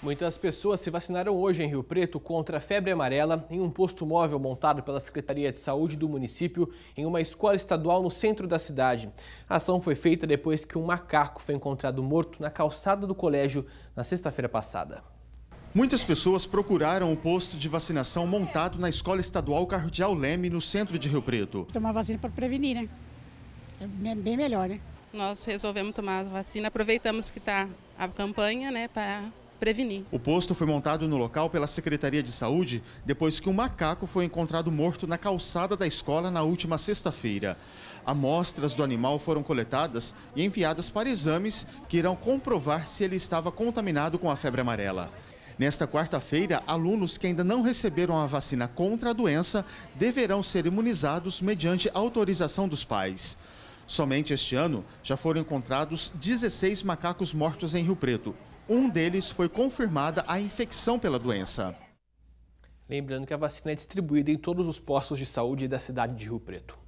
Muitas pessoas se vacinaram hoje em Rio Preto contra a febre amarela em um posto móvel montado pela Secretaria de Saúde do município em uma escola estadual no centro da cidade. A ação foi feita depois que um macaco foi encontrado morto na calçada do colégio na sexta-feira passada. Muitas pessoas procuraram o posto de vacinação montado na Escola Estadual Cardeal Leme, no centro de Rio Preto. Tomar vacina para prevenir, né? É bem melhor, né? Nós resolvemos tomar a vacina, aproveitamos que está a campanha, né, para prevenir. O posto foi montado no local pela Secretaria de Saúde depois que um macaco foi encontrado morto na calçada da escola na última sexta-feira. Amostras do animal foram coletadas e enviadas para exames que irão comprovar se ele estava contaminado com a febre amarela. Nesta quarta-feira, alunos que ainda não receberam a vacina contra a doença deverão ser imunizados mediante autorização dos pais. Somente este ano já foram encontrados 16 macacos mortos em Rio Preto, um deles foi confirmada a infecção pela doença. Lembrando que a vacina é distribuída em todos os postos de saúde da cidade de Rio Preto.